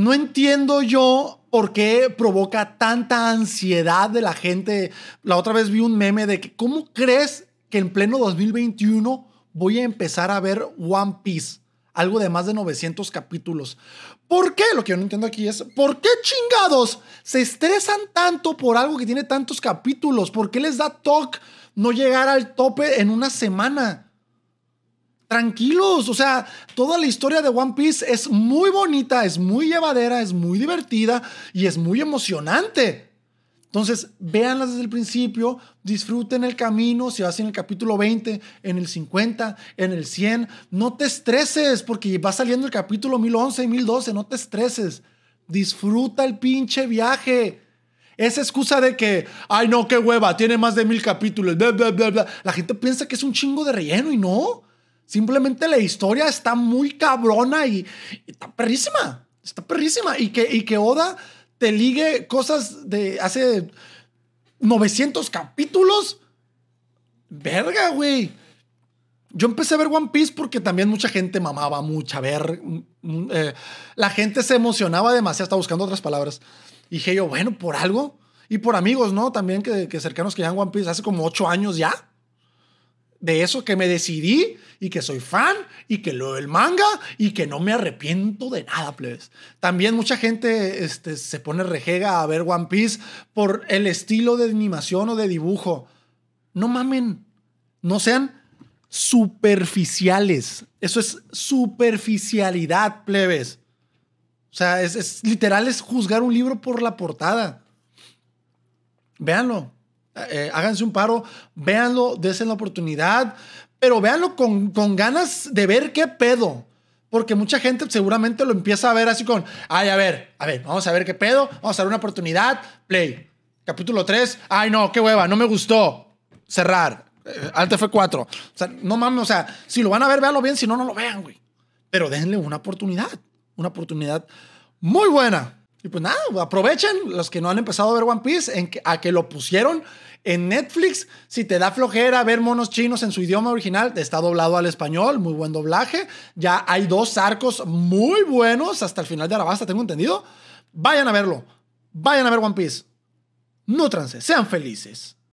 no entiendo yo por qué provoca tanta ansiedad de la gente. La otra vez vi un meme de que, ¿cómo crees que en pleno 2021 voy a empezar a ver One Piece? Algo de más de 900 capítulos. ¿Por qué? Lo que yo no entiendo aquí es, ¿por qué chingados se estresan tanto por algo que tiene tantos capítulos? ¿Por qué les da toque no llegar al tope en una semana? tranquilos. O sea, toda la historia de One Piece es muy bonita, es muy llevadera, es muy divertida y es muy emocionante. Entonces, véanlas desde el principio, disfruten el camino, si vas en el capítulo 20, en el 50, en el 100, no te estreses porque va saliendo el capítulo 1011 y 1012, no te estreses. Disfruta el pinche viaje. Esa excusa de que, ay no, qué hueva, tiene más de mil capítulos, bla, bla, bla, La gente piensa que es un chingo de relleno y no. Simplemente la historia está muy cabrona y, está perrísima. Está perrísima. Y que, y que Oda te ligue cosas de hace 900 capítulos. Verga, güey. Yo empecé a ver One Piece porque también mucha gente mamaba mucha a ver. Mm, mm, eh, la gente se emocionaba demasiado, estaba buscando otras palabras. Y dije yo, bueno, por algo. Y por amigos, ¿no? También que, cercanos que llevan One Piece hace como ocho años ya de eso que me decidí y que soy fan y que lo el manga y que no me arrepiento de nada, plebes. También mucha gente este, se pone rejega a ver One Piece por el estilo de animación o de dibujo. No mamen, no sean superficiales. Eso es superficialidad, plebes. O sea, es, es literal es juzgar un libro por la portada. Véanlo, eh, eh, háganse un paro, véanlo, desen la oportunidad, pero véanlo con, ganas de ver qué pedo. Porque mucha gente seguramente lo empieza a ver así con, ay, a ver, a ver, vamos a ver qué pedo, vamos a dar una oportunidad, play. Capítulo 3, ay, no, qué hueva, no me gustó, cerrar. antes fue 4 O sea, no mames, o sea, si lo van a ver, véanlo bien, si no, no lo vean, güey. Pero déjenle una oportunidad, una oportunidad muy buena. Y pues nada, aprovechen los que no han empezado a ver One Piece a que lo pusieron en Netflix. Si te da flojera ver monos chinos en su idioma original, está doblado al español, muy buen doblaje. Ya hay dos arcos muy buenos hasta el final de Arabasta, tengo entendido. Vayan a verlo, vayan a ver One Piece. Nútranse, sean felices.